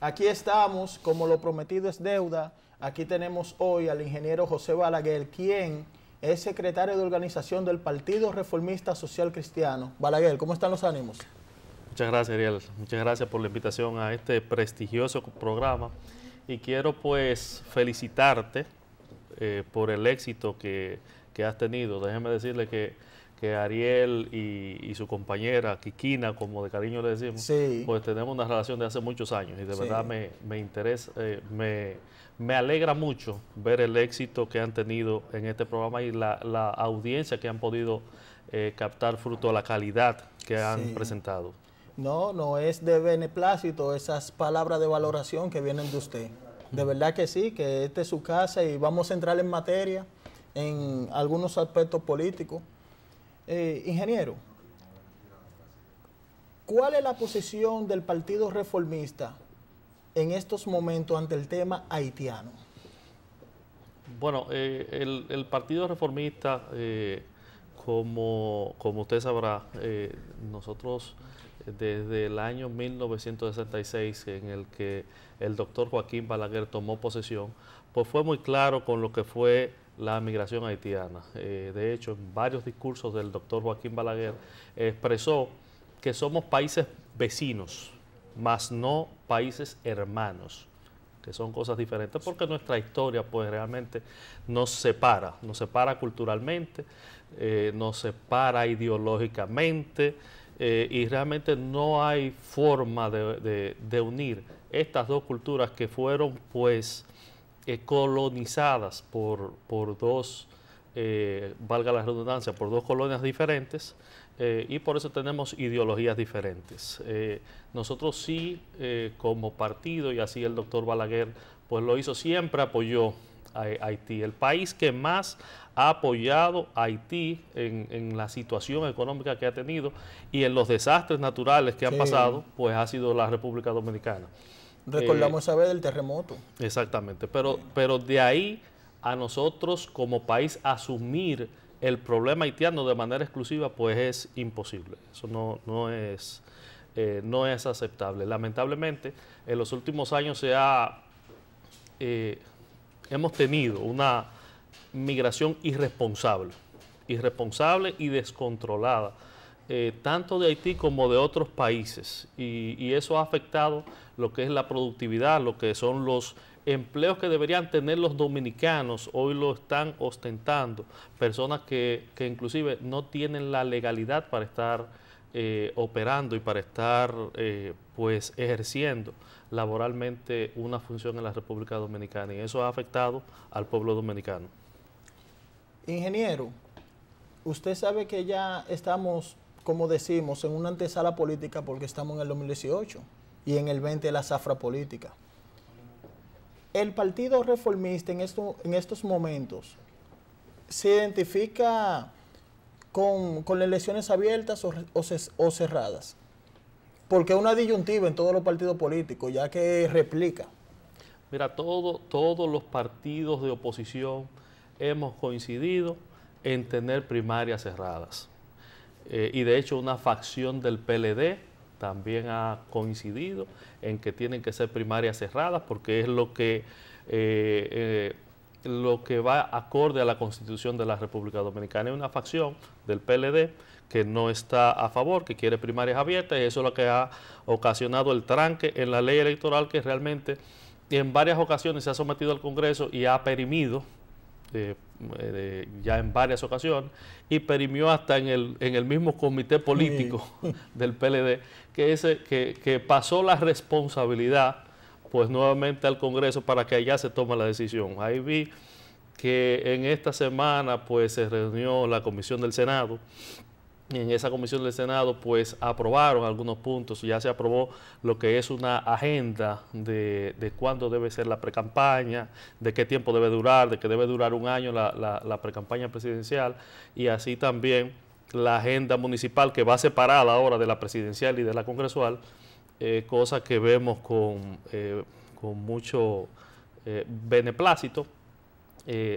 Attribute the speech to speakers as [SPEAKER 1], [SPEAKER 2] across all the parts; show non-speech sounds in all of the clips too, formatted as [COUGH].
[SPEAKER 1] Aquí estamos, como lo prometido es deuda. Aquí tenemos hoy al ingeniero José Balaguer, quien es secretario de organización del Partido Reformista Social Cristiano. Balaguer, ¿cómo están los ánimos?
[SPEAKER 2] Muchas gracias, Ariel. Muchas gracias por la invitación a este prestigioso programa. Y quiero pues felicitarte eh, por el éxito que, que has tenido. Déjeme decirle que que Ariel y, su compañera Kikina, como de cariño le decimos, pues tenemos una relación de hace muchos años y de verdad me, interesa, eh, me, alegra mucho ver el éxito que han tenido en este programa y la, audiencia que han podido eh, captar fruto de la calidad que han presentado.
[SPEAKER 1] No, no es de beneplácito esas palabras de valoración que vienen de usted. De verdad que sí, que esta es su casa y vamos a entrar en materia en algunos aspectos políticos eh, ingeniero, ¿cuál es la posición del Partido Reformista en estos momentos ante el tema haitiano?
[SPEAKER 2] Bueno, eh, el, Partido Reformista, eh, como, como, usted sabrá, nosotros desde el año 1966, en el que el doctor Joaquín Balaguer tomó posesión, pues fue muy claro con lo que fue la migración haitiana. Eh, de hecho, en varios discursos del doctor Joaquín Balaguer eh, expresó que somos países vecinos, mas no países hermanos, que son cosas diferentes, porque nuestra historia pues realmente nos separa, nos separa culturalmente, eh, nos separa ideológicamente, y realmente no hay forma de unir estas dos culturas que fueron pues eh, colonizadas por, por dos, eh, valga la redundancia, por dos colonias diferentes eh, y por eso tenemos ideologías diferentes. nosotros sí, como partido, y así el doctor Balaguer pues lo hizo siempre, apoyó a Haití. El país que más ha apoyado a Haití en, la situación económica que ha tenido y en los desastres naturales que han pasado, pues ha sido la República Dominicana. Recordamos
[SPEAKER 1] esa eh, vez del terremoto.
[SPEAKER 2] Exactamente, pero, pero de ahí a nosotros como país asumir el problema haitiano de manera exclusiva, pues es imposible. Eso no, no es, eh, no es aceptable. Lamentablemente, en los últimos años se ha, eh, hemos tenido una migración irresponsable, irresponsable y descontrolada, tanto de Haití como de otros países. y eso ha afectado lo que es la productividad, lo que son los empleos que deberían tener los dominicanos, hoy lo están ostentando, personas que, que inclusive no tienen la legalidad para estar eh, operando y para estar eh, pues ejerciendo laboralmente una función en la República Dominicana y eso ha afectado al pueblo dominicano.
[SPEAKER 1] Ingeniero, usted sabe que ya estamos, como decimos, en una antesala política porque estamos en el 2018 y en el 20 la zafra política. El Partido Reformista en, esto, en estos momentos se identifica con, elecciones abiertas o, cerradas, porque es una disyuntiva en todos los partidos políticos, ya que replica.
[SPEAKER 2] Mira, todos los partidos de oposición hemos coincidido en tener primarias cerradas. Eh, y de hecho una facción del PLD también ha coincidido en que tienen que ser primarias cerradas porque es lo que, eh, eh, lo que va acorde a la constitución de la República Dominicana. Hay una facción del PLD que no está a favor, que quiere primarias abiertas y eso es lo que ha ocasionado el tranque en la ley electoral que realmente en varias ocasiones se ha sometido al Congreso y ha perimido eh, ya en varias ocasiones y perimió hasta en el, en el mismo comité político [LAUGHS] del PLD que, ese, que, pasó la responsabilidad pues nuevamente al Congreso para que allá se tome la decisión. Ahí vi que en esta semana pues se reunió la comisión del Senado en esa comisión del Senado pues aprobaron algunos puntos, ya se aprobó lo que es una agenda de, cuándo debe ser la precampaña, de qué tiempo debe durar, de que debe durar un año la, la, precampaña presidencial y así también la agenda municipal que va separada ahora de la presidencial y de la congresual, eh, cosa que vemos con, eh, mucho eh, beneplácito.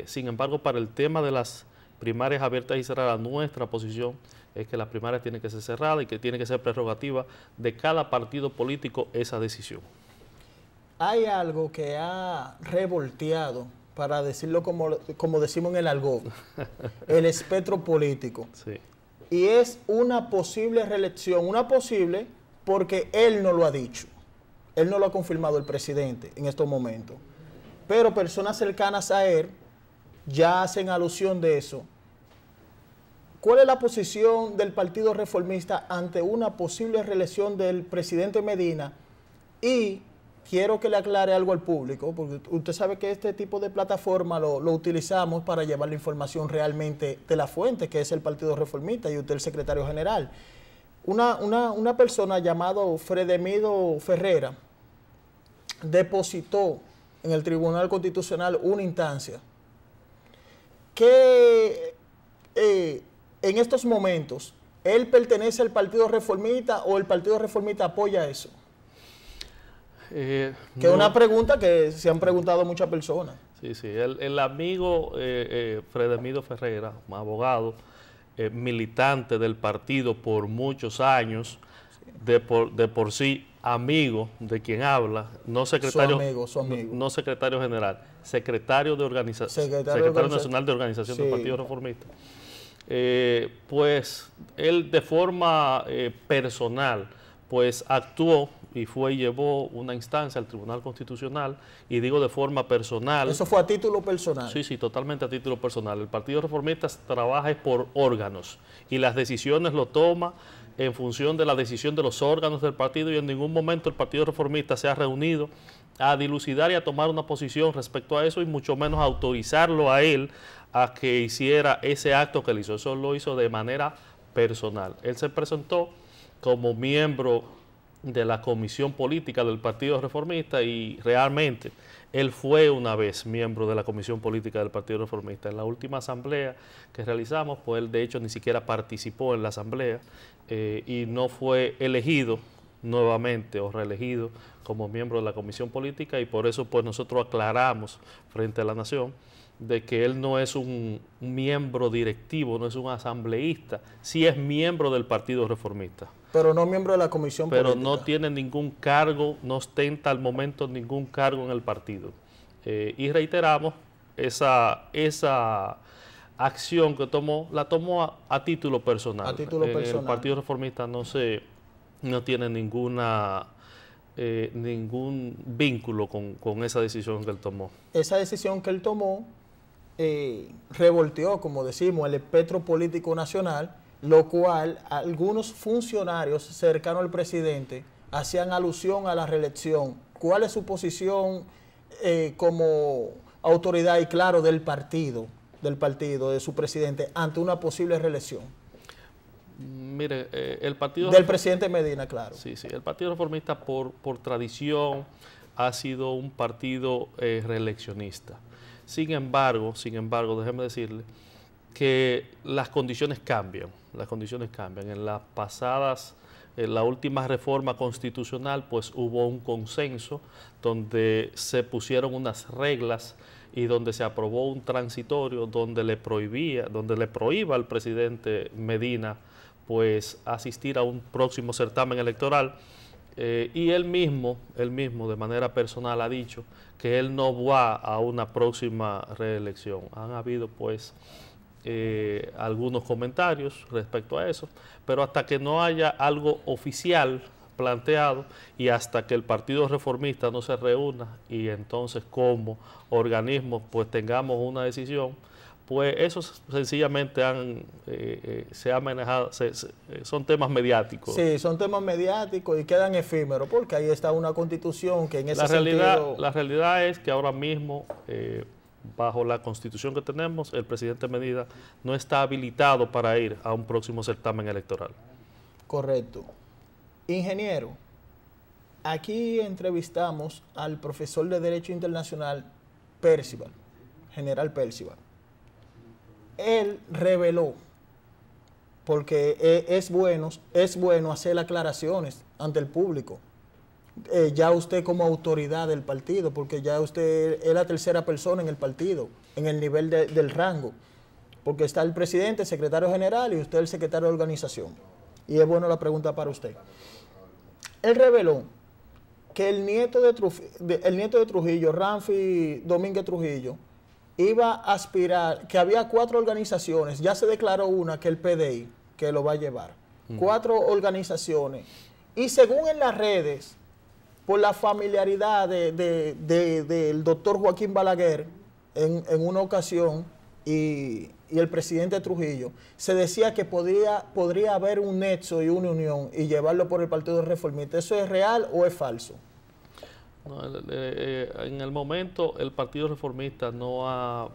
[SPEAKER 2] sin embargo, para el tema de las primarias abiertas y cerradas, nuestra posición es que la primarias tiene que ser cerrada y que tiene que ser prerrogativa de cada partido político esa decisión.
[SPEAKER 1] Hay algo que ha revolteado, para decirlo como, decimos en el algodón, [LAUGHS] el espectro político. Y es una posible reelección, una posible porque él no lo ha dicho. Él no lo ha confirmado el presidente en estos momentos. Pero personas cercanas a él ya hacen alusión de eso ¿Cuál es la posición del Partido Reformista ante una posible reelección del presidente Medina? Y quiero que le aclare algo al público, porque usted sabe que este tipo de plataforma lo, utilizamos para llevar la información realmente de la fuente, que es el Partido Reformista y usted el secretario general. Una, una, una persona llamada Fredemido Ferrera depositó en el Tribunal Constitucional una instancia que eh, en estos momentos, ¿él pertenece al Partido Reformista o el Partido Reformista apoya eso?
[SPEAKER 2] Eh, que es una
[SPEAKER 1] pregunta que se han preguntado muchas personas.
[SPEAKER 2] Sí, sí. El, amigo eh, eh, Fredemido Ferreira, un abogado, militante del partido por muchos años, de, por, sí amigo de quien habla, no secretario, general, secretario de organización, secretario, nacional de organización del Partido Reformista. Eh, pues él de forma eh, personal, pues actuó y fue y llevó una instancia al Tribunal Constitucional, y digo de forma personal. Eso fue
[SPEAKER 1] a título personal. Sí,
[SPEAKER 2] sí, totalmente a título personal. El Partido Reformista trabaja por órganos y las decisiones lo toma en función de la decisión de los órganos del partido y en ningún momento el Partido Reformista se ha reunido a dilucidar y a tomar una posición respecto a eso y mucho menos autorizarlo a él a que hiciera ese acto que él hizo. Eso lo hizo de manera personal. Él se presentó como miembro de la comisión política del Partido Reformista y realmente él fue una vez miembro de la Comisión Política del Partido Reformista. En la última asamblea que realizamos, pues él de hecho ni siquiera participó en la asamblea eh, y no fue elegido nuevamente o reelegido como miembro de la Comisión Política y por eso pues nosotros aclaramos frente a la nación de que él no es un miembro directivo, no es un asambleísta, sí es miembro del Partido Reformista.
[SPEAKER 1] Pero no miembro de la comisión Pero no
[SPEAKER 2] tiene ningún cargo, no ostenta al momento ningún cargo en el partido. Eh, y reiteramos, esa, esa acción que tomó, la tomó a, título personal. A título personal. El Partido Reformista no, se, no tiene ninguna... Eh, ningún vínculo con esa decisión que él tomó.
[SPEAKER 1] Esa decisión que él tomó eh, revolteó, como decimos, el espectro político nacional, lo cual algunos funcionarios cercanos al presidente hacían alusión a la reelección. ¿Cuál es su posición eh, como autoridad y claro del partido, del partido, de su presidente, ante una posible reelección?
[SPEAKER 2] Mire, eh, el partido... Del presidente Medina, claro. Sí, sí, el Partido Reformista por, por tradición ha sido un partido eh, reeleccionista. Sin embargo, sin embargo, déjeme decirle que las condiciones cambian, las condiciones cambian. En las pasadas, en la última reforma constitucional, pues hubo un consenso donde se pusieron unas reglas y donde se aprobó un transitorio donde le prohibía, donde le prohíba al presidente Medina pues asistir a un próximo certamen electoral. Eh, y él mismo, él mismo de manera personal ha dicho que él no va a una próxima reelección. Han habido pues eh, algunos comentarios respecto a eso, pero hasta que no haya algo oficial planteado y hasta que el Partido Reformista no se reúna y entonces como organismo pues tengamos una decisión, pues eso sencillamente eh, eh, se ha manejado, eh, son temas mediáticos.
[SPEAKER 1] Sí, son temas mediáticos y quedan efímeros, porque ahí está una constitución que en ese la realidad,
[SPEAKER 2] La realidad es que ahora mismo, bajo la constitución que tenemos, el presidente medida no está habilitado para ir a un próximo certamen electoral.
[SPEAKER 1] Correcto. Ingeniero, aquí entrevistamos al profesor de Derecho Internacional, Percival, general Percival él reveló, porque e, es bueno, es bueno hacer aclaraciones ante el público. Eh, ya usted como autoridad del partido, porque ya usted es la tercera persona en el partido, en el nivel del rango, porque está el presidente, el secretario general y usted el secretario de organización. Y es bueno la pregunta para usted. Él reveló que el nieto de, el nieto de Trujillo, Ramfi Domínguez Trujillo, iba a aspirar, que había cuatro organizaciones, ya se declaró una que el PDI, que lo va a llevar. Cuatro organizaciones. Y según en las redes, por la familiaridad del de, doctor Joaquín Balaguer en, una ocasión y, el presidente Trujillo, se decía que podría, podría haber un nexo y una unión y llevarlo por el Partido Reformista. ¿Eso es real o es falso?
[SPEAKER 2] Eh, en el momento el Partido Reformista no ha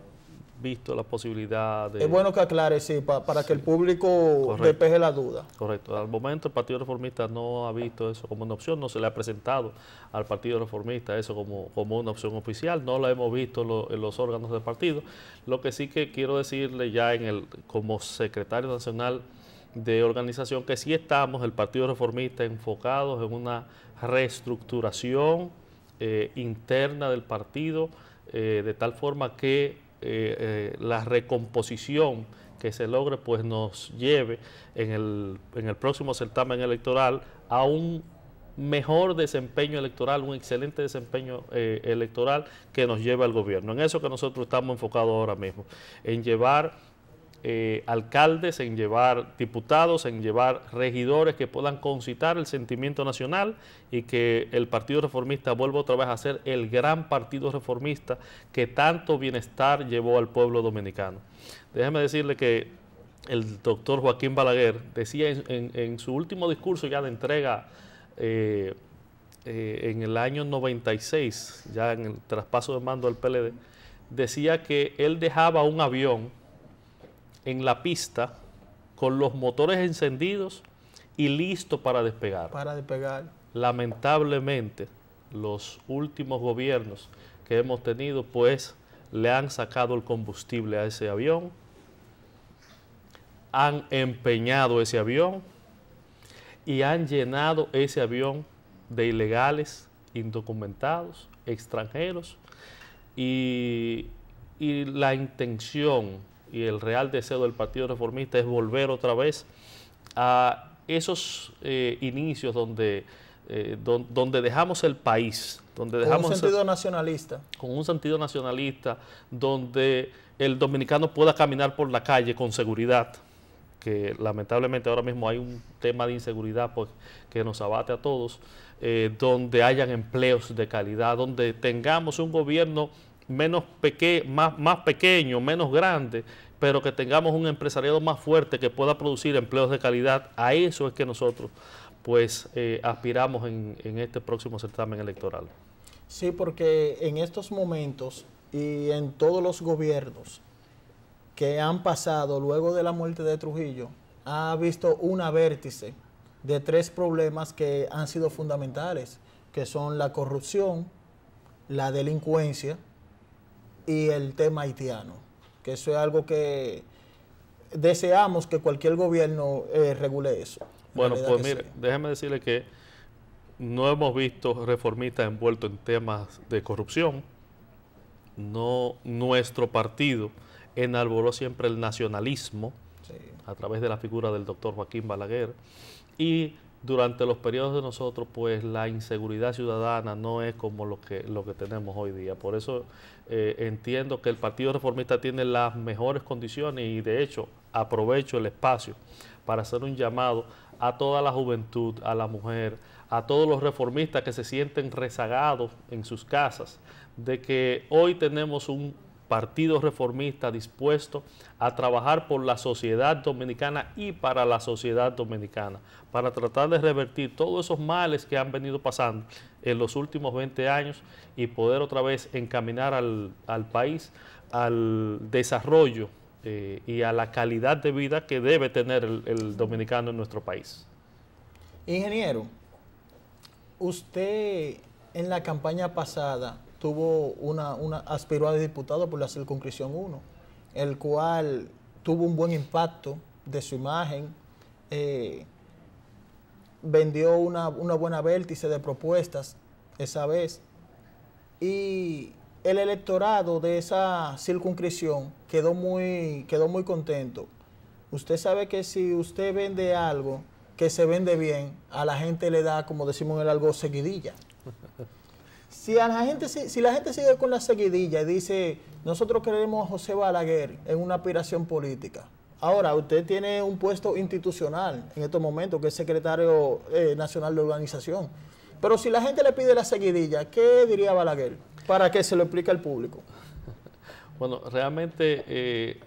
[SPEAKER 2] visto la posibilidad de... Es bueno
[SPEAKER 1] que aclare, sí, para que el público despeje la duda.
[SPEAKER 2] Correcto. Al momento el Partido Reformista no ha visto eso como una opción, no se le ha presentado al Partido Reformista eso como, como una opción oficial, no la hemos visto en los órganos del partido. Lo que sí que quiero decirle ya en el como secretario nacional de organización que sí estamos, el Partido Reformista, enfocados en una reestructuración eh, interna del partido, eh, de tal forma que eh, la recomposición que se logre pues nos lleve en el, en el próximo certamen electoral a un mejor desempeño electoral, un excelente desempeño electoral que nos lleve al gobierno. En eso que nosotros estamos enfocados ahora mismo, en llevar eh, alcaldes, en llevar diputados, en llevar regidores que puedan concitar el sentimiento nacional y que el Partido Reformista vuelva otra vez a ser el gran partido reformista que tanto bienestar llevó al pueblo dominicano. Déjeme decirle que el doctor Joaquín Balaguer decía en, su último discurso ya de entrega eh, eh, en el año 96, ya en el traspaso de mando al PLD, decía que él dejaba un avión en la pista con los motores encendidos y listo para despegar.
[SPEAKER 1] Para despegar.
[SPEAKER 2] Lamentablemente, los últimos gobiernos que hemos tenido, pues, le han sacado el combustible a ese avión, han empeñado ese avión y han llenado ese avión de ilegales, indocumentados, extranjeros, y, y la intención y el real deseo del Partido Reformista es volver otra vez a esos eh, inicios donde, eh, donde dejamos el país. Donde dejamos con un sentido nacionalista. Con un sentido nacionalista, donde el dominicano pueda caminar por la calle con seguridad, que lamentablemente ahora mismo hay un tema de inseguridad pues, que nos abate a todos, eh, donde hayan empleos de calidad, donde tengamos un gobierno menos peque más, más pequeño, menos grande, pero que tengamos un empresariado más fuerte que pueda producir empleos de calidad. A eso es que nosotros pues eh, aspiramos en, en este próximo certamen electoral.
[SPEAKER 1] Sí, porque en estos momentos y en todos los gobiernos que han pasado luego de la muerte de Trujillo, ha visto una vértice de tres problemas que han sido fundamentales, que son la corrupción, la delincuencia y el tema haitiano, que eso es algo que deseamos que cualquier gobierno eh, regule eso.
[SPEAKER 2] Bueno, pues mire, déjeme decirle que no hemos visto reformistas envueltos en temas de corrupción. No, nuestro partido enalboró siempre el nacionalismo a través de la figura del doctor Joaquín Balaguer y durante los periodos de nosotros, pues la inseguridad ciudadana no es como lo que, lo que tenemos hoy día. Por eso eh, entiendo que el Partido Reformista tiene las mejores condiciones y de hecho aprovecho el espacio para hacer un llamado a toda la juventud, a la mujer, a todos los reformistas que se sienten rezagados en sus casas, de que hoy tenemos un Partido Reformista dispuesto a trabajar por la sociedad dominicana y para la sociedad dominicana, para tratar de revertir todos esos males que han venido pasando en los últimos 20 años y poder otra vez encaminar al, país al desarrollo eh, y a la calidad de vida que debe tener el dominicano en nuestro país.
[SPEAKER 1] Ingeniero, usted en la campaña pasada tuvo una, una aspiró a diputado por la circunscripción 1, el cual tuvo un buen impacto de su imagen, eh, vendió una, buena vértice de propuestas esa vez y el electorado de esa circunscripción quedó muy, quedó muy contento. Usted sabe que si usted vende algo que se vende bien, a la gente le da, como decimos en el algo, seguidilla. [LAUGHS] Si, la gente, si, la gente sigue con la seguidilla y dice, nosotros queremos a José Balaguer en una aspiración política, Ahora, usted tiene un puesto institucional en estos momentos, que es secretario eh, nacional de organización. Pero si la gente le pide la seguidilla, ¿qué diría Balaguer para que se lo explica al público?
[SPEAKER 2] [LAUGHS] Bueno, realmente eh,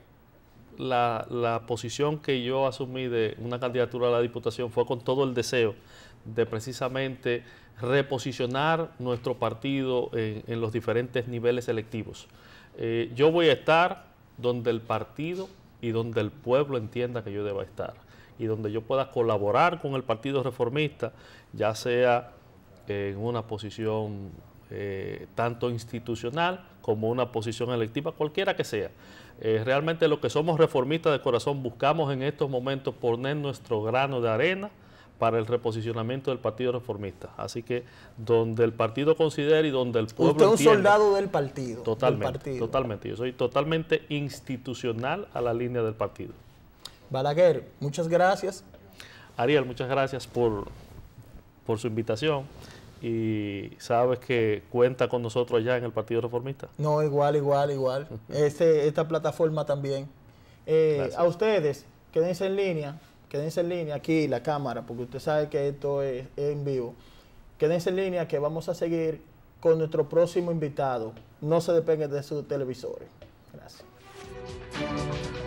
[SPEAKER 2] la, la, posición que yo asumí de una candidatura a la Diputación fue con todo el deseo de precisamente reposicionar nuestro partido en, los diferentes niveles electivos. Eh, yo voy a estar donde el partido y donde el pueblo entienda que yo deba estar y donde yo pueda colaborar con el Partido Reformista, ya sea en una posición eh, tanto institucional como una posición electiva, cualquiera que sea. Eh, realmente lo que somos reformistas de corazón buscamos en estos momentos poner nuestro grano de arena para el reposicionamiento del Partido Reformista. Así que donde el partido considere y donde el pueblo Usted es un soldado del partido. Totalmente, partido. totalmente. Yo soy totalmente institucional a la línea del partido.
[SPEAKER 1] Balaguer, muchas gracias.
[SPEAKER 2] Ariel, muchas gracias por, su invitación y sabes que cuenta con nosotros allá en el Partido Reformista.
[SPEAKER 1] No, igual, igual, igual. [LAUGHS] Este, esta plataforma también. Eh, a ustedes, quédense en línea, quédense en línea aquí, la cámara, porque usted sabe que esto es, en vivo. Quédense en línea que vamos a seguir con nuestro próximo invitado. No se depende de sus televisores. Gracias.